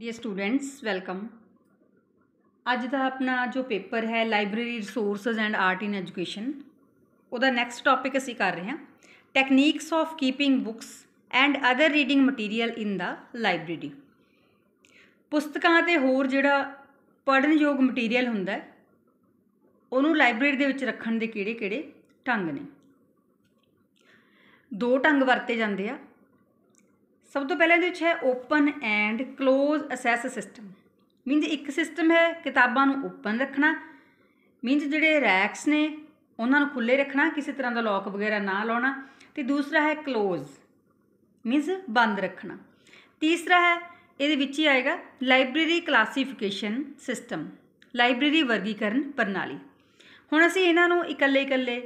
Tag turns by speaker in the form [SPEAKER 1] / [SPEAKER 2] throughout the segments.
[SPEAKER 1] dear students welcome ਅੱਜ ਦਾ ਆਪਣਾ ਜੋ ਪੇਪਰ ਹੈ library resources and art in education ਉਹਦਾ ਨੈਕਸਟ ਟਾਪਿਕ ਅਸੀਂ ਕਰ ਰਹੇ ਹਾਂ techniques of keeping books and other reading material in the library ਪੁਸਤਕਾਂ ਤੇ ਹੋਰ ਜਿਹੜਾ ਪੜਨ ਯੋਗ ਮਟੀਰੀਅਲ ਹੁੰਦਾ ਉਹਨੂੰ ਲਾਇਬ੍ਰੇਰੀ ਦੇ ਵਿੱਚ ਰੱਖਣ ਦੇ ਕਿਹੜੇ-ਕਿਹੜੇ ਢੰਗ ਨੇ ਦੋ ਢੰਗ ਵਰਤੇ ਜਾਂਦੇ ਆ ਸਭ ਤੋਂ ਪਹਿਲਾਂ ਇਹਦੇ ਵਿੱਚ ਹੈ open and close access system means ਇੱਕ ਸਿਸਟਮ ਹੈ ਕਿਤਾਬਾਂ ਨੂੰ ਓਪਨ ਰੱਖਣਾ ਮੀਨਜ਼ ਜਿਹੜੇ ਰੈਕਸ ਨੇ ਉਹਨਾਂ ਨੂੰ ਖੁੱਲੇ ਰੱਖਣਾ ਕਿਸੇ ਤਰ੍ਹਾਂ ਦਾ ਲੌਕ ਵਗੈਰਾ ਨਾ ਲਾਉਣਾ ਤੇ ਦੂਸਰਾ ਹੈ ক্লোਜ਼ ਮੀਨਜ਼ ਬੰਦ ਰੱਖਣਾ ਤੀਸਰਾ ਹੈ ਇਹਦੇ ਵਿੱਚ ਹੀ ਆਏਗਾ ਲਾਇਬ੍ਰੇਰੀ ਕਲਾਸੀਫਿਕੇਸ਼ਨ ਸਿਸਟਮ ਲਾਇਬ੍ਰੇਰੀ ਵਰਗੀਕਰਨ ਪ੍ਰਣਾਲੀ ਹੁਣ ਅਸੀਂ ਇਹਨਾਂ ਨੂੰ ਇਕੱਲੇ ਇਕੱਲੇ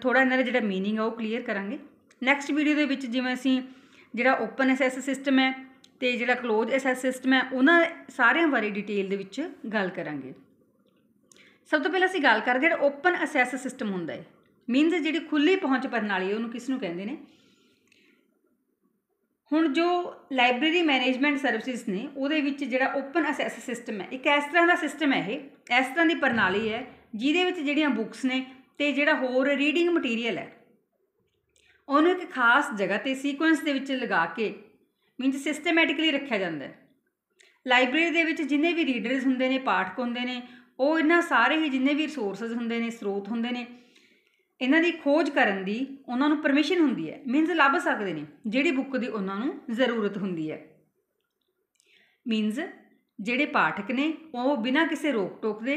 [SPEAKER 1] ਥੋੜਾ ਇਹਨਾਂ ਦਾ ਜਿਹੜਾ मीनिंग ਆ ਉਹ ਕਲੀਅਰ ਕਰਾਂਗੇ ਨੈਕਸਟ ਵੀਡੀਓ ਦੇ ਵਿੱਚ ਜਿਵੇਂ ਅਸੀਂ ਜਿਹੜਾ ਓਪਨ ਐਸਐਸ ਸਿਸਟਮ ਹੈ ਤੇ ਜਿਹੜਾ ক্লোਜ਼ ਐਸਐਸ ਸਿਸਟਮ ਹੈ ਉਹਨਾਂ ਸਾਰਿਆਂ ਬਾਰੇ ਡਿਟੇਲ ਦੇ ਵਿੱਚ ਗੱਲ ਕਰਾਂਗੇ ਸਭ ਤੋਂ ਪਹਿਲਾਂ ਅਸੀਂ ਗੱਲ ਕਰਦੇ ਜਿਹੜਾ ਓਪਨ ਐਸਐਸ ਸਿਸਟਮ ਹੁੰਦਾ ਹੈ ਮੀਨਸ ਜਿਹੜੀ ਖੁੱਲੀ ਪਹੁੰਚ ਪ੍ਰਣਾਲੀ ਉਹਨੂੰ ਕਿਸ ਨੂੰ ਕਹਿੰਦੇ ਨੇ ਹੁਣ ਜੋ ਲਾਇਬ੍ਰੇਰੀ ਮੈਨੇਜਮੈਂਟ ਸਰਵਿਸਿਜ਼ ਨੇ ਉਹਦੇ ਵਿੱਚ ਜਿਹੜਾ ਓਪਨ ਐਸਐਸ ਸਿਸਟਮ ਹੈ ਇੱਕ ਇਸ ਤਰ੍ਹਾਂ ਦਾ ਸਿਸਟਮ ਹੈ ਇਹ ਇਸ ਤਰ੍ਹਾਂ ਦੀ ਪ੍ਰਣਾਲੀ ਹੈ ਜਿਹਦੇ ਵਿੱਚ ਜਿਹੜੀਆਂ ਬੁੱਕਸ ਨੇ ਤੇ ਜਿਹੜਾ ਹੋਰ ਰੀਡਿੰਗ ਮਟੀਰੀਅਲ ਹੈ ਉਹਨੂੰ ਇੱਕ ਖਾਸ ਜਗ੍ਹਾ ਤੇ ਸੀਕੁਐਂਸ ਦੇ ਵਿੱਚ ਲਗਾ ਕੇ ਮੀਨਸ ਸਿਸਟਮੈਟਿਕਲੀ ਰੱਖਿਆ ਜਾਂਦਾ ਹੈ ਲਾਇਬ੍ਰੇਰੀ ਦੇ ਵਿੱਚ ਜਿੰਨੇ ਵੀ ਰੀਡਰਸ ਹੁੰਦੇ ਨੇ ਪਾਠਕ ਹੁੰਦੇ ਨੇ ਉਹ ਇਹਨਾਂ ਸਾਰੇ ਹੀ ਜਿੰਨੇ ਵੀ ਰਿਸੋਰਸਸ ਹੁੰਦੇ ਨੇ ਸਰੋਤ ਹੁੰਦੇ ਨੇ ਇਹਨਾਂ ਦੀ ਖੋਜ ਕਰਨ ਦੀ ਉਹਨਾਂ ਨੂੰ ਪਰਮਿਸ਼ਨ ਹੁੰਦੀ ਹੈ ਮੀਨਸ ਲੱਭ ਸਕਦੇ ਨੇ ਜਿਹੜੀ ਬੁੱਕ ਦੀ ਉਹਨਾਂ ਨੂੰ ਜ਼ਰੂਰਤ ਹੁੰਦੀ ਹੈ ਮੀਨਸ ਜਿਹੜੇ ਪਾਠਕ ਨੇ ਉਹ ਬਿਨਾਂ ਕਿਸੇ ਰੋਕ ਟੋਕ ਦੇ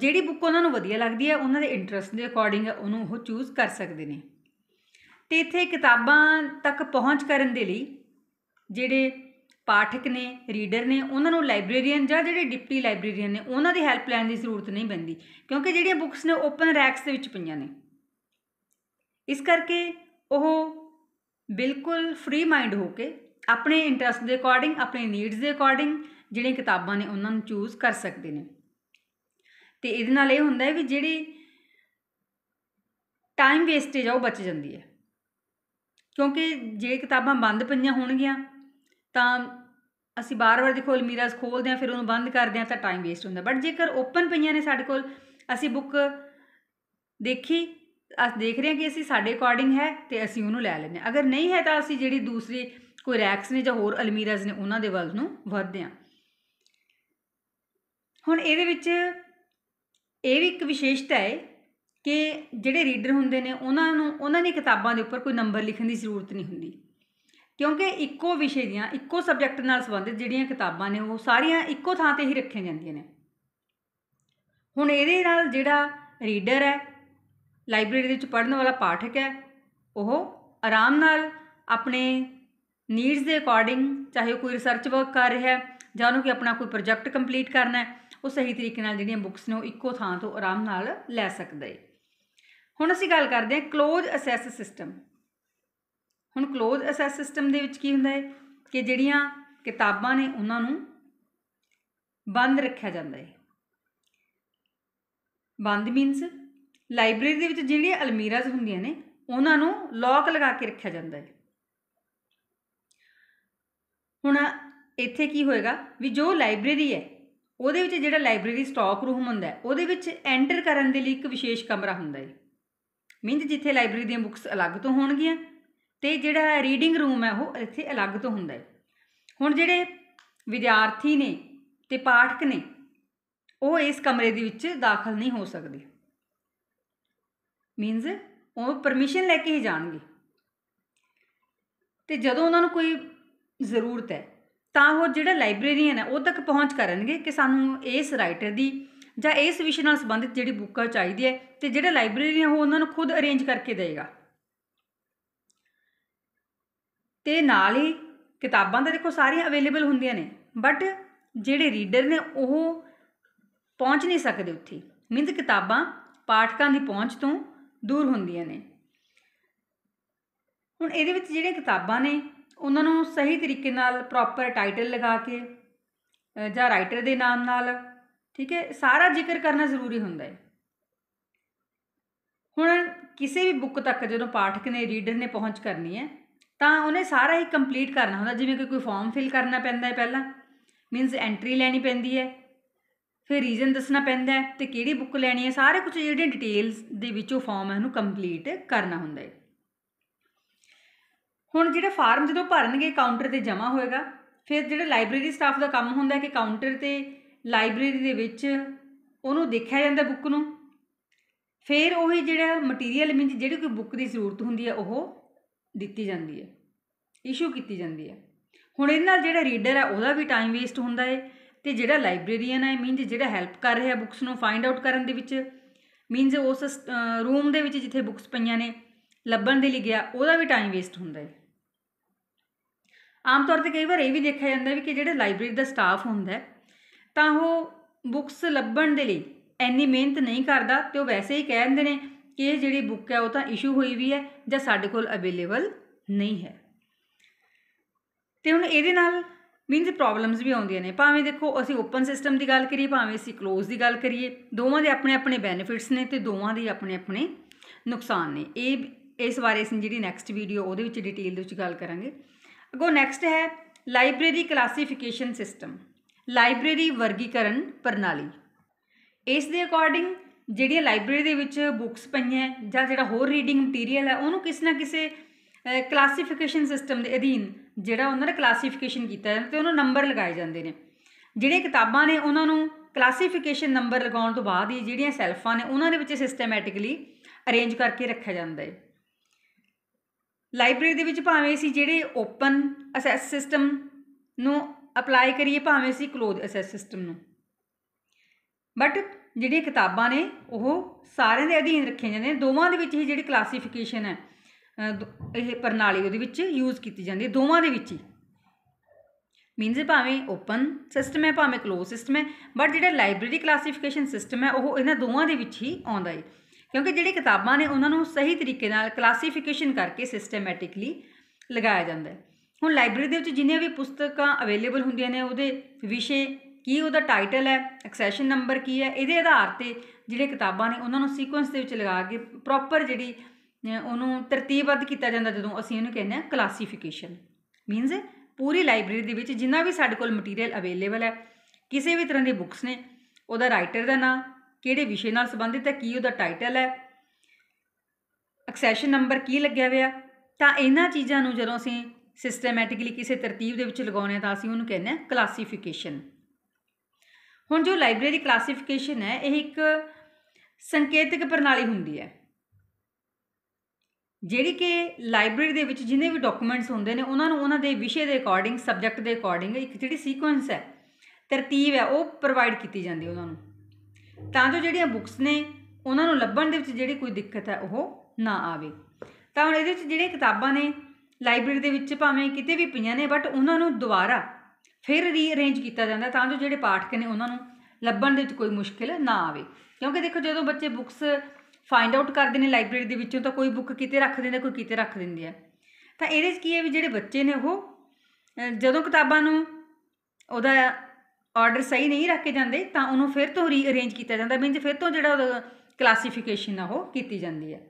[SPEAKER 1] ਜਿਹੜੀ ਬੁੱਕ ਉਹਨਾਂ ਨੂੰ ਵਧੀਆ ਲੱਗਦੀ ਹੈ ਉਹਨਾਂ ਦੇ ਇੰਟਰਸਟ ਦੇ ਅਕੋਰਡਿੰਗ ਉਹਨੂੰ ਉਹ ਚੂਜ਼ ਕਰ ਸਕਦੇ ਨੇ ਤੇ ਇੱਥੇ ਕਿਤਾਬਾਂ ਤੱਕ ਪਹੁੰਚ ਕਰਨ ਦੇ ਲਈ ਜਿਹੜੇ ਪਾਠਕ ਨੇ ਰੀਡਰ ਨੇ ਉਹਨਾਂ ਨੂੰ ਲਾਇਬ੍ਰੇਰੀਅਨ ਜਾਂ ਜਿਹੜੇ ਡਿਪਟੀ ਲਾਇਬ੍ਰੇਰੀਅਨ ਨੇ ਉਹਨਾਂ ਦੀ ਹੈਲਪ ਲੈਣ ਦੀ ਜ਼ਰੂਰਤ ਨਹੀਂ ਪੈਂਦੀ ਕਿਉਂਕਿ ਜਿਹੜੀਆਂ ਬੁੱਕਸ ਨੇ ਓਪਨ ਰੈਕਸ ਦੇ ਵਿੱਚ ਪਈਆਂ ਨੇ ਇਸ ਕਰਕੇ ਉਹ ਬਿਲਕੁਲ ਫ੍ਰੀ ਮਾਈਂਡ ਹੋ ਕੇ ਆਪਣੇ ਇੰਟਰਸਟ ਦੇ ਅਕੋਰਡਿੰਗ ਆਪਣੇ ਨੀਡਸ ਦੇ ਅਕੋਰਡਿੰਗ ਜਿਹੜੀਆਂ ਕਿਤਾਬਾਂ ਨੇ ਉਹਨਾਂ ਨੂੰ ਚੂਜ਼ ਕਰ ਸਕਦੇ ਨੇ ਤੇ ਇਹਦੇ ਨਾਲ ਇਹ ਹੁੰਦਾ ਹੈ ਵੀ ਜਿਹੜੀ ਟਾਈਮ ਵੇਸਟੇਜ ਆ ਉਹ ਬਚ ਜਾਂਦੀ ਹੈ ਕਿਉਂਕਿ ਜੇ ਕਿਤਾਬਾਂ ਬੰਦ ਪਈਆਂ ਹੋਣਗੀਆਂ ਤਾਂ ਅਸੀਂ ਬਾਰ-ਬਾਰ ਦੇਖੋ ਅਲਮੀਰਾਸ ਖੋਲਦੇ ਆ ਫਿਰ ਉਹਨੂੰ ਬੰਦ ਕਰਦੇ ਆ ਤਾਂ ਟਾਈਮ ਵੇਸਟ ਹੁੰਦਾ ਬਟ ਜੇਕਰ ਓਪਨ ਪਈਆਂ ਨੇ ਸਾਡੇ ਕੋਲ ਅਸੀਂ ਬੁੱਕ ਦੇਖੀ ਅਸੀਂ ਦੇਖ ਰਹੇ ਹਾਂ ਕਿ ਅਸੀਂ ਸਾਡੇ ਅਕੋਰਡਿੰਗ ਹੈ ਤੇ ਅਸੀਂ ਉਹਨੂੰ ਲੈ ਲੈਂਦੇ ਆ ਅਗਰ ਨਹੀਂ ਹੈ ਤਾਂ ਅਸੀਂ ਜਿਹੜੀ ਦੂਸਰੀ ਕੋਈ ਰੈਕਸ ਨੇ ਜਾਂ ਹੋਰ ਅਲਮੀਰਾਸ ਨੇ ਉਹਨਾਂ ਦੇ ਵੱਲ ਨੂੰ ਵਧਦੇ ਆ ਹੁਣ ਇਹਦੇ ਵਿੱਚ ਇਹ ਵੀ ਇੱਕ ਵਿਸ਼ੇਸ਼ਤਾ ਹੈ ਕਿ ਜਿਹੜੇ ਰੀਡਰ ਹੁੰਦੇ ਨੇ ਉਹਨਾਂ ਨੂੰ ਉਹਨਾਂ ਦੀ ਕਿਤਾਬਾਂ ਦੇ ਉੱਪਰ ਕੋਈ ਨੰਬਰ ਲਿਖਣ ਦੀ ਜ਼ਰੂਰਤ ਨਹੀਂ ਹੁੰਦੀ ਕਿਉਂਕਿ ਇੱਕੋ ਵਿਸ਼ੇ ਦੀਆਂ ਇੱਕੋ ਸਬਜੈਕਟ ਨਾਲ ਸੰਬੰਧਿਤ ਜਿਹੜੀਆਂ ਕਿਤਾਬਾਂ ਨੇ ਉਹ ਸਾਰੀਆਂ ਇੱਕੋ ਥਾਂ ਤੇ ਹੀ ਰੱਖੀਆਂ ਜਾਂਦੀਆਂ ਨੇ ਹੁਣ ਇਹਦੇ ਨਾਲ ਜਿਹੜਾ ਰੀਡਰ ਹੈ ਲਾਇਬ੍ਰੇਰੀ ਦੇ ਵਿੱਚ ਪੜਨ ਵਾਲਾ ਪਾਠਕ ਹੈ ਉਹ ਆਰਾਮ ਨਾਲ ਆਪਣੇ ਨੀਡਸ ਦੇ ਅਕੋਰਡਿੰਗ ਚਾਹੇ ਕੋਈ ਰਿਸਰਚ ਵਰਕ ਕਰ ਰਿਹਾ ਹੈ ਜਾਂ ਉਹਨੂੰ ਕਿ ਆਪਣਾ ਕੋਈ ਪ੍ਰੋਜੈਕਟ ਕੰਪਲੀਟ ਕਰਨਾ ਹੈ ਉਹ ਸਹੀ ਤਰੀਕੇ ਨਾਲ ਜਿਹੜੀਆਂ ਬੁੱਕਸ ਨੇ ਉਹ ਇੱਕੋ ਥਾਂ ਤੋਂ ਆਰਾਮ ਨਾਲ ਲੈ ਸਕਦਾ ਹੈ ਹੁਣ ਅਸੀਂ ਗੱਲ ਕਰਦੇ ਹਾਂ ক্লোਜ਼ ਅਸੈਸ ਸਿਸਟਮ ਹੁਣ ক্লোਜ਼ ਅਸੈਸ ਸਿਸਟਮ ਦੇ ਵਿੱਚ ਕੀ ਹੁੰਦਾ ਹੈ ਕਿ ਜਿਹੜੀਆਂ ਕਿਤਾਬਾਂ ਨੇ ਉਹਨਾਂ ਨੂੰ ਬੰਦ ਰੱਖਿਆ ਜਾਂਦਾ ਹੈ ਬੰਦ ਮੀਨਸ ਲਾਇਬ੍ਰੇਰੀ ਦੇ ਵਿੱਚ ਜਿਹੜੀਆਂ ਅਲਮੀਰਾਜ਼ ਹੁੰਦੀਆਂ ਨੇ ਉਹਨਾਂ ਨੂੰ ਲੌਕ ਲਗਾ ਕੇ ਰੱਖਿਆ ਜਾਂਦਾ ਹੈ ਹੁਣ ਇੱਥੇ ਕੀ ਹੋਏਗਾ ਵੀ ਜੋ ਲਾਇਬ੍ਰੇਰੀ ਹੈ ਉਹਦੇ ਵਿੱਚ ਜਿਹੜਾ ਲਾਇਬ੍ਰੇਰੀ ਸਟਾਕ ਰੂਮ ਹੁੰਦਾ ਹੈ ਉਹਦੇ ਵਿੱਚ ਐਂਟਰ ਕਰਨ ਦੇ ਲਈ ਇੱਕ ਵਿਸ਼ੇਸ਼ ਕਮਰਾ ਹੁੰਦਾ ਹੈ ਮਿੰਦ ਜਿੱਥੇ ਲਾਇਬ੍ਰੇਰੀ ਦੀਆਂ ਬੁੱਕਸ ਅਲੱਗ ਤੋਂ ਹੋਣਗੀਆਂ ਤੇ ਜਿਹੜਾ ਰੀਡਿੰਗ ਰੂਮ ਹੈ ਉਹ ਇੱਥੇ ਅਲੱਗ ਤੋਂ ਹੁੰਦਾ ਹੈ ਹੁਣ ਜਿਹੜੇ ਵਿਦਿਆਰਥੀ ਨੇ ਤੇ ਪਾਠਕ ਨੇ ਉਹ ਇਸ ਕਮਰੇ ਦੇ ਵਿੱਚ ਦਾਖਲ ਨਹੀਂ ਹੋ ਸਕਦੇ ਮੀਨਸ ਉਹ ਪਰਮਿਸ਼ਨ ਲੈ ਕੇ ਹੀ ਜਾਣਗੇ ਤੇ ਜਦੋਂ ਉਹਨਾਂ ਨੂੰ ਕੋਈ ਜ਼ਰੂਰਤ ਹੈ ਤਾਂ ਉਹ ਜਿਹੜਾ ਲਾਇਬ੍ਰੇਰੀਅਨ ਹੈ ਉਹ ਤੱਕ ਪਹੁੰਚ ਕਰਨਗੇ ਕਿ ਸਾਨੂੰ ਇਸ ਰਾਈਟਰ ਦੀ ਜਾਂ ਇਸ ਵਿਸ਼ੇ ਨਾਲ ਸੰਬੰਧਿਤ ਜਿਹੜੀ ਬੁੱਕਾਂ ਚਾਹੀਦੀ ਹੈ ਤੇ ਜਿਹੜੇ ਲਾਇਬ੍ਰੇਰੀ ਉਹ ਉਹਨਾਂ ਨੂੰ ਖੁਦ ਅਰੇਂਜ ਕਰਕੇ ਦੇਗਾ ਤੇ ਨਾਲ ਹੀ ਕਿਤਾਬਾਂ ਤਾਂ ਦੇਖੋ ਸਾਰੀਆਂ ਅਵੇਲੇਬਲ ਹੁੰਦੀਆਂ ਨੇ ਬਟ ਜਿਹੜੇ ਰੀਡਰ ਨੇ ਉਹ ਪਹੁੰਚ ਨਹੀਂ ਸਕਦੇ ਉੱਥੇ ਮਿੰਦ ਕਿਤਾਬਾਂ ਪਾਠਕਾਂ ਦੀ ਪਹੁੰਚ ਤੋਂ ਦੂਰ ਹੁੰਦੀਆਂ ਨੇ ਹੁਣ ਇਹਦੇ ਵਿੱਚ ਜਿਹੜੀਆਂ ਕਿਤਾਬਾਂ ਨੇ ਉਹਨਾਂ ਨੂੰ ਸਹੀ ਤਰੀਕੇ ਨਾਲ ਪ੍ਰੋਪਰ ਟਾਈਟਲ ਲਗਾ ਕੇ ਜਾਂ ਰਾਈਟਰ ਦੇ ਨਾਮ ਨਾਲ ਠੀਕ ਹੈ ਸਾਰਾ ਜ਼ਿਕਰ ਕਰਨਾ ਜ਼ਰੂਰੀ ਹੁੰਦਾ ਹੈ ਹੁਣ ਕਿਸੇ ਵੀ ਬੁੱਕ ਤੱਕ ਜਦੋਂ ਪਾਠਕ ਨੇ ਰੀਡਰ ਨੇ ਪਹੁੰਚ ਕਰਨੀ ਹੈ ਤਾਂ ਉਹਨੇ ਸਾਰਾ ਹੀ ਕੰਪਲੀਟ ਕਰਨਾ ਹੁੰਦਾ ਜਿਵੇਂ ਕੋਈ ਫਾਰਮ ਫਿਲ ਕਰਨਾ ਪੈਂਦਾ ਹੈ ਪਹਿਲਾਂ ਮੀਨਸ ਐਂਟਰੀ ਲੈਣੀ ਪੈਂਦੀ ਹੈ ਫਿਰ ਰੀਜ਼ਨ ਦੱਸਣਾ ਪੈਂਦਾ ਹੈ ਤੇ ਕਿਹੜੀ ਬੁੱਕ ਲੈਣੀ ਹੈ ਸਾਰੇ ਕੁਝ ਜਿਹੜੇ ਡਿਟੇਲਸ ਦੇ ਵਿੱਚ ਉਹ ਫਾਰਮ ਹੈ ਉਹਨੂੰ ਕੰਪਲੀਟ ਕਰਨਾ ਹੁੰਦਾ ਹੈ ਹੁਣ ਜਿਹੜਾ ਫਾਰਮ ਜਦੋਂ ਭਰਨਗੇ ਕਾਊਂਟਰ ਤੇ ਜਮ੍ਹਾਂ ਹੋਏਗਾ ਫਿਰ ਜਿਹੜਾ ਲਾਇਬ੍ਰੇਰੀ ਸਟਾਫ ਦਾ ਕੰਮ ਹੁੰਦਾ ਹੈ ਕਿ ਕਾਊਂਟਰ ਤੇ ਲਾਇਬ੍ਰੇਰੀ ਦੇ ਵਿੱਚ ਉਹਨੂੰ ਦੇਖਿਆ ਜਾਂਦਾ ਬੁੱਕ ਨੂੰ ਫਿਰ ਉਹੀ ਜਿਹੜਾ ਮਟੀਰੀਅਲ ਮੀਨਸ ਜਿਹੜੀ ਕੋਈ ਬੁੱਕ ਦੀ ਜ਼ਰੂਰਤ ਹੁੰਦੀ ਹੈ ਉਹ ਦਿੱਤੀ ਜਾਂਦੀ ਹੈ ਇਸ਼ੂ ਕੀਤੀ ਜਾਂਦੀ ਹੈ ਹੁਣ ਇਹਦੇ ਨਾਲ ਜਿਹੜਾ ਰੀਡਰ ਹੈ ਉਹਦਾ ਵੀ ਟਾਈਮ ਵੇਸਟ ਹੁੰਦਾ ਹੈ ਤੇ ਜਿਹੜਾ ਲਾਇਬ੍ਰੇਰੀਅਨ ਹੈ ਮੀਨਸ ਜਿਹੜਾ ਹੈਲਪ ਕਰ ਰਿਹਾ ਬੁੱਕਸ ਨੂੰ ਫਾਈਂਡ ਆਊਟ ਕਰਨ ਦੇ ਵਿੱਚ ਮੀਨਸ ਉਸ ਰੂਮ ਦੇ ਵਿੱਚ ਜਿੱਥੇ ਬੁੱਕਸ ਪਈਆਂ ਨੇ ਲੱਭਣ ਦੇ ਲਈ ਗਿਆ ਉਹਦਾ ਵੀ ਟਾਈਮ ਵੇਸਟ ਹੁੰਦਾ ਹੈ ਆਮ ਤੌਰ ਤੇ ਕਈ ਵਾਰ ਇਹ ਵੀ ਦੇਖਿਆ ਜਾਂਦਾ ਵੀ ਕਿ ਜਿਹੜਾ ਲਾਇਬ੍ਰੇਰੀ ਦਾ ਸਟਾਫ ਹੁੰਦਾ ਹੈ ਤਾਂ ਉਹ ਬੁੱਕਸ ਲੱਭਣ ਦੇ ਲਈ ਐਨੀ ਮਿਹਨਤ ਨਹੀਂ ਕਰਦਾ ਤੇ ਉਹ ਵੈਸੇ ਹੀ ਕਹਿ ਦਿੰਦੇ ਨੇ ਕਿ ਇਹ ਜਿਹੜੀ ਬੁੱਕ ਹੈ ਉਹ ਤਾਂ ਇਸ਼ੂ ਹੋਈ ਵੀ ਹੈ ਜਾਂ ਸਾਡੇ ਕੋਲ ਅਵੇਲੇਬਲ ਨਹੀਂ ਹੈ ਤੇ ਹੁਣ ਇਹਦੇ ਨਾਲ ਮੀਨਸ ਪ੍ਰੋਬਲਮਸ ਵੀ ਆਉਂਦੀਆਂ ਨੇ ਭਾਵੇਂ ਦੇਖੋ ਅਸੀਂ ਓਪਨ ਸਿਸਟਮ ਦੀ ਗੱਲ ਕਰੀਏ ਭਾਵੇਂ ਅਸੀਂ ক্লোਜ਼ ਦੀ ਗੱਲ ਕਰੀਏ ਦੋਵਾਂ ਦੇ ਆਪਣੇ ਆਪਣੇ ਬੈਨੀਫਿਟਸ ਨੇ ਤੇ ਦੋਵਾਂ ਦੇ ਆਪਣੇ ਆਪਣੇ ਨੁਕਸਾਨ ਨੇ ਇਹ ਇਸ ਬਾਰੇ ਅਸੀਂ ਜਿਹੜੀ ਨੈਕਸਟ ਵੀਡੀਓ ਉਹਦੇ ਵਿੱਚ ਡਿਟੇਲ ਦੇ ਵਿੱਚ ਗੱਲ ਕਰਾਂਗੇ ਅਗੋ ਨੈਕਸਟ ਹੈ ਲਾਇਬ੍ਰੇਰੀ ਕਲਾਸੀਫਿਕੇਸ਼ਨ ਸਿਸਟਮ ਲਾਇਬ੍ਰੇਰੀ ਵਰਗੀਕਰਨ ਪ੍ਰਣਾਲੀ ਇਸ ਦੇ ਅਕੋਰਡਿੰਗ ਜਿਹੜੀਆਂ ਲਾਇਬ੍ਰੇਰੀ ਦੇ ਵਿੱਚ ਬੁੱਕਸ ਪਈਆਂ ਜਾਂ ਜਿਹੜਾ ਹੋਰ ਰੀਡਿੰਗ ਮਟੀਰੀਅਲ ਹੈ ਉਹਨੂੰ ਕਿਸ ਨਾ ਕਿਸੇ ਕਲਾਸੀਫਿਕੇਸ਼ਨ ਸਿਸਟਮ ਦੇ ਅਧੀਨ ਜਿਹੜਾ ਉਹਨਾਂ ਨੇ ਕਲਾਸੀਫਿਕੇਸ਼ਨ ਕੀਤਾ ਜਾਂਦਾ ਤੇ ਉਹਨੂੰ ਨੰਬਰ ਲਗਾਏ ਜਾਂਦੇ ਨੇ ਜਿਹੜੇ ਕਿਤਾਬਾਂ ਨੇ ਉਹਨਾਂ ਨੂੰ ਕਲਾਸੀਫਿਕੇਸ਼ਨ ਨੰਬਰ ਲਗਾਉਣ ਤੋਂ ਬਾਅਦ ਹੀ ਜਿਹੜੀਆਂ ਸੈਲਫਾਂ ਨੇ ਉਹਨਾਂ ਦੇ ਵਿੱਚ ਸਿਸਟਮੈਟਿਕਲੀ ਅਰੇਂਜ ਕਰਕੇ ਰੱਖਿਆ ਜਾਂਦਾ ਹੈ ਲਾਇਬ੍ਰੇਰੀ ਦੇ ਵਿੱਚ ਭਾਵੇਂ ਸੀ ਜਿਹੜੇ ਓਪਨ ਅਸੈਸ ਸਿਸਟਮ ਨੂੰ ਅਪਲਾਈ ਕਰੀਏ ਭਾਵੇਂ ਅਸੀਂ ਕਲੋਜ਼ ਅਸੈਸ ਸਿਸਟਮ ਨੂੰ ਬਟ ਜਿਹੜੀਆਂ ਕਿਤਾਬਾਂ ਨੇ ਉਹ ਸਾਰਿਆਂ ਦੇ ਅਧੀਨ ਰੱਖੀਆਂ ਜਾਂਦੀਆਂ ਨੇ ਦੋਵਾਂ ਦੇ ਵਿੱਚ ਹੀ ਜਿਹੜੀ ਕਲਾਸੀਫਿਕੇਸ਼ਨ ਹੈ ਇਹ ਪ੍ਰਣਾਲੀ ਉਹਦੇ ਵਿੱਚ ਯੂਜ਼ ਕੀਤੀ ਜਾਂਦੀ ਹੈ ਦੋਵਾਂ ਦੇ ਵਿੱਚ ਹੀ ਮੀਨਸ ਭਾਵੇਂ ਓਪਨ ਸਿਸਟਮ ਹੈ ਭਾਵੇਂ ਕਲੋਜ਼ ਸਿਸਟਮ ਹੈ ਬਟ ਜਿਹੜਾ ਲਾਇਬ੍ਰੇਰੀ ਕਲਾਸੀਫਿਕੇਸ਼ਨ ਸਿਸਟਮ ਹੈ ਉਹ ਇਹਨਾਂ ਦੋਵਾਂ ਦੇ ਵਿੱਚ ਹੀ ਆਉਂਦਾ ਹੈ ਕਿਉਂਕਿ ਜਿਹੜੀ ਕਿਤਾਬਾਂ ਨੇ ਉਹਨਾਂ ਨੂੰ ਸਹੀ ਤਰੀਕੇ ਨਾਲ ਕਲਾਸੀਫਿਕੇਸ਼ਨ ਕਰਕੇ ਸਿਸਟਮੈਟਿਕਲੀ ਲਗਾਇਆ ਜਾਂਦਾ ਹੈ ਹੁਣ ਲਾਇਬ੍ਰੇਰੀ ਦੇ ਵਿੱਚ ਜਿੰਨੀਆਂ ਵੀ ਪੁਸਤਕਾਂ ਅਵੇਲੇਬਲ ਹੁੰਦੀਆਂ ਨੇ ਉਹਦੇ ਵਿਸ਼ੇ ਕੀ ਉਹਦਾ ਟਾਈਟਲ ਹੈ ਐਕਸੈਸ਼ਨ ਨੰਬਰ ਕੀ ਹੈ ਇਹਦੇ ਆਧਾਰ ਤੇ ਜਿਹੜੇ ਕਿਤਾਬਾਂ ਨੇ ਉਹਨਾਂ ਨੂੰ ਸੀਕੁਐਂਸ ਦੇ ਵਿੱਚ ਲਗਾ ਕੇ ਪ੍ਰੋਪਰ ਜਿਹੜੀ ਉਹਨੂੰ ਤਰਤੀਬਬੱਧ ਕੀਤਾ ਜਾਂਦਾ ਜਦੋਂ ਅਸੀਂ ਇਹਨੂੰ ਕਹਿੰਦੇ ਹਾਂ ਕਲਾਸੀਫਿਕੇਸ਼ਨ ਮੀਨਸ ਪੂਰੀ ਲਾਇਬ੍ਰੇਰੀ ਦੇ ਵਿੱਚ ਜਿੰਨਾ ਵੀ ਸਾਡੇ ਕੋਲ ਮਟੀਰੀਅਲ ਅਵੇਲੇਬਲ ਹੈ ਕਿਸੇ ਵੀ ਤਰ੍ਹਾਂ ਦੀ ਬੁੱਕਸ ਨੇ ਉਹਦਾ ਰਾਈਟਰ ਦਾ ਨਾਮ ਕਿਹੜੇ ਵਿਸ਼ੇ ਨਾਲ ਸੰਬੰਧਿਤ ਹੈ ਕੀ ਉਹਦਾ ਟਾਈਟਲ ਹੈ ਐਕਸੈਸ਼ਨ ਨੰਬਰ ਕੀ ਲੱਗਿਆ ਹੋਇਆ ਤਾਂ ਇਹਨਾਂ ਚੀਜ਼ਾਂ ਨੂੰ ਜਦੋਂ ਅਸੀਂ ਸਿਸਟਮੈਟਿਕਲੀ ਕਿਸੇ ਤਰਤੀਬ ਦੇ ਵਿੱਚ ਲਗਾਉਣੇ ਤਾਂ ਅਸੀਂ ਉਹਨੂੰ ਕਹਿੰਦੇ ਆ ਕਲਾਸੀਫਿਕੇਸ਼ਨ ਹੁਣ ਜੋ ਲਾਇਬ੍ਰੇਰੀ ਕਲਾਸੀਫਿਕੇਸ਼ਨ ਹੈ ਇਹ ਇੱਕ ਸੰਕੇਤਕ ਪ੍ਰਣਾਲੀ ਹੁੰਦੀ ਹੈ ਜਿਹੜੀ ਕਿ ਲਾਇਬ੍ਰੇਰੀ ਦੇ ਵਿੱਚ ਜਿੰਨੇ ਵੀ ਡਾਕੂਮੈਂਟਸ ਹੁੰਦੇ ਨੇ ਉਹਨਾਂ ਨੂੰ ਉਹਨਾਂ ਦੇ ਵਿਸ਼ੇ ਦੇ ਅਕੋਰਡਿੰਗ ਸਬਜੈਕਟ ਦੇ ਅਕੋਰਡਿੰਗ ਇੱਕ ਜਿਹੜੀ ਸੀਕੁਐਂਸ ਹੈ ਤਰਤੀਬ ਹੈ ਉਹ ਪ੍ਰੋਵਾਈਡ ਕੀਤੀ ਜਾਂਦੀ ਉਹਨਾਂ ਨੂੰ ਤਾਂ ਜੋ ਜਿਹੜੀਆਂ ਬੁੱਕਸ ਨੇ ਉਹਨਾਂ ਨੂੰ ਲੱਭਣ ਦੇ ਵਿੱਚ ਜਿਹੜੀ ਕੋਈ ਦਿੱਕਤ ਹੈ ਉਹ ਨਾ ਆਵੇ ਤਾਂ ਹੁਣ ਇਹਦੇ ਵਿੱਚ ਜਿਹੜੀਆਂ ਕਿਤਾਬਾਂ ਨੇ ਲਾਇਬ੍ਰੇਰੀ ਦੇ ਵਿੱਚ ਭਾਵੇਂ ਕਿਤੇ ਵੀ ਪਈਆਂ ਨੇ ਬਟ ਉਹਨਾਂ ਨੂੰ ਦੁਬਾਰਾ ਫਿਰ ਰੀਅਰੇਂਜ ਕੀਤਾ ਜਾਂਦਾ ਤਾਂ ਜੋ ਜਿਹੜੇ ਪਾਠਕ ਨੇ ਉਹਨਾਂ ਨੂੰ ਲੱਭਣ ਦੇ ਵਿੱਚ ਕੋਈ ਮੁਸ਼ਕਿਲ ਨਾ ਆਵੇ ਕਿਉਂਕਿ ਦੇਖੋ ਜਦੋਂ ਬੱਚੇ ਬੁੱਕਸ ਫਾਈਂਡ ਆਊਟ ਕਰਦੇ ਨੇ ਲਾਇਬ੍ਰੇਰੀ ਦੇ ਵਿੱਚੋਂ ਤਾਂ ਕੋਈ ਬੁੱਕ ਕਿਤੇ ਰੱਖ ਦਿੰਦੇ ਕੋਈ ਕਿਤੇ ਰੱਖ ਦਿੰਦੇ ਆ ਤਾਂ ਇਹਦੇ ਵਿੱਚ ਕੀ ਹੈ ਵੀ ਜਿਹੜੇ ਬੱਚੇ ਨੇ ਉਹ ਜਦੋਂ ਕਿਤਾਬਾਂ ਨੂੰ ਉਹਦਾ ਆਰਡਰ ਸਹੀ ਨਹੀਂ ਰੱਖੇ ਜਾਂਦੇ ਤਾਂ ਉਹਨੂੰ ਫਿਰ ਤੋਂ ਰੀਅਰੇਂਜ ਕੀਤਾ ਜਾਂਦਾ ਮੀਨਸ ਫਿਰ ਤੋਂ ਜਿਹੜਾ ਕਲਾਸੀਫਿਕੇਸ਼ਨ ਆ ਉਹ ਕੀਤੀ ਜਾਂਦੀ ਹੈ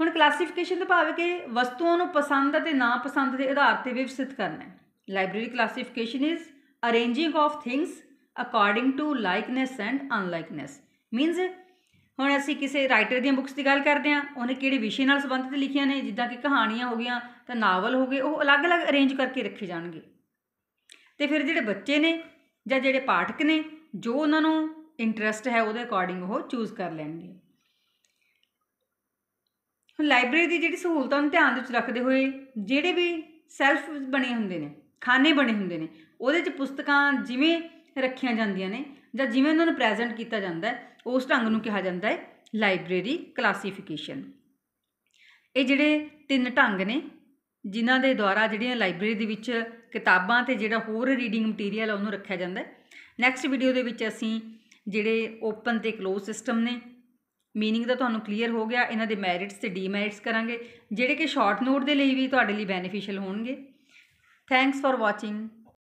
[SPEAKER 1] ਹੁਣ ਕਲਾਸੀਫਿਕੇਸ਼ਨ ਦਾ ਭਾਵ ਹੈ ਕਿ ਵਸਤੂਆਂ ਨੂੰ ਪਸੰਦ ਅਤੇ ਨਾ ਪਸੰਦ ਦੇ ਆਧਾਰ ਤੇ ਵਿਵਸਥਿਤ ਕਰਨਾ ਹੈ library classification is arranging of things according to likeness and unlikeness means ਹੁਣ ਅਸੀਂ ਕਿਸੇ ਰਾਈਟਰ ਦੀਆਂ ਬੁੱਕਸ ਦੀ ਗੱਲ ਕਰਦੇ ਹਾਂ ਉਹਨੇ ਕਿਹੜੇ ਵਿਸ਼ੇ ਨਾਲ ਸੰਬੰਧਿਤ ਲਿਖੀਆਂ ਨੇ ਜਿੱਦਾਂ ਕਿ ਕਹਾਣੀਆਂ ਹੋ ਗਈਆਂ ਤਾਂ ਨਾਵਲ ਹੋ ਗਏ ਉਹ ਅਲੱਗ-ਅਲੱਗ ਅਰੇਂਜ ਕਰਕੇ ਰੱਖੇ ਜਾਣਗੇ ਤੇ ਫਿਰ ਜਿਹੜੇ ਬੱਚੇ ਨੇ ਜਾਂ ਜਿਹੜੇ ਪਾਠਕ ਨੇ ਜੋ ਉਹਨਾਂ ਨੂੰ ਇੰਟਰਸਟ ਹੈ ਉਹਦੇ ਅਕੋਰਡਿੰਗ ਉਹ ਚੂਜ਼ ਕਰ ਲੈਣਗੇ ਲਾਇਬ੍ਰੇਰੀ ਦੀ ਜਿਹੜੀ ਸਹੂਲਤਾਂ ਨੂੰ ਧਿਆਨ ਵਿੱਚ ਰੱਖਦੇ ਹੋਏ ਜਿਹੜੇ ਵੀ ਸੈਲਫ ਬਣੇ ਹੁੰਦੇ ਨੇ ਖਾਨੇ ਬਣੇ ਹੁੰਦੇ ਨੇ ਉਹਦੇ 'ਚ ਪੁਸਤਕਾਂ ਜਿਵੇਂ ਰੱਖੀਆਂ ਜਾਂਦੀਆਂ ਨੇ ਜਾਂ ਜਿਵੇਂ ਉਹਨਾਂ ਨੂੰ ਪ੍ਰੈਜ਼ੈਂਟ ਕੀਤਾ ਜਾਂਦਾ ਹੈ ਉਸ ਢੰਗ ਨੂੰ ਕਿਹਾ ਜਾਂਦਾ ਹੈ ਲਾਇਬ੍ਰੇਰੀ ਕਲਾਸੀਫਿਕੇਸ਼ਨ ਇਹ ਜਿਹੜੇ ਤਿੰਨ ਢੰਗ ਨੇ ਜਿਨ੍ਹਾਂ ਦੇ ਦੁਆਰਾ ਜਿਹੜੀਆਂ ਲਾਇਬ੍ਰੇਰੀ ਦੇ ਵਿੱਚ ਕਿਤਾਬਾਂ ਤੇ ਜਿਹੜਾ ਹੋਰ ਰੀਡਿੰਗ ਮਟੀਰੀਅਲ ਆ ਉਹਨੂੰ ਰੱਖਿਆ ਜਾਂਦਾ ਹੈ ਨੈਕਸਟ ਵੀਡੀਓ ਦੇ ਵਿੱਚ ਅਸੀਂ ਜਿਹੜੇ ਓਪਨ ਤੇ ক্লোਜ਼ ਸਿਸਟਮ ਨੇ ਮੀਨਿੰਗ ਦਾ ਤੁਹਾਨੂੰ ਕਲੀਅਰ ਹੋ ਗਿਆ ਇਹਨਾਂ ਦੇ ਮੈਰਿਟਸ ਤੇ ਡੀਮੈਰਿਟਸ ਕਰਾਂਗੇ ਜਿਹੜੇ ਕਿ ਸ਼ਾਰਟ ਨੋਟ ਦੇ ਲਈ ਵੀ ਤੁਹਾਡੇ ਲਈ ਬੈਨੀਫੀਸ਼ੀਅਲ ਹੋਣਗੇ ਥੈਂਕਸ ਫਾਰ ਵਾਚਿੰਗ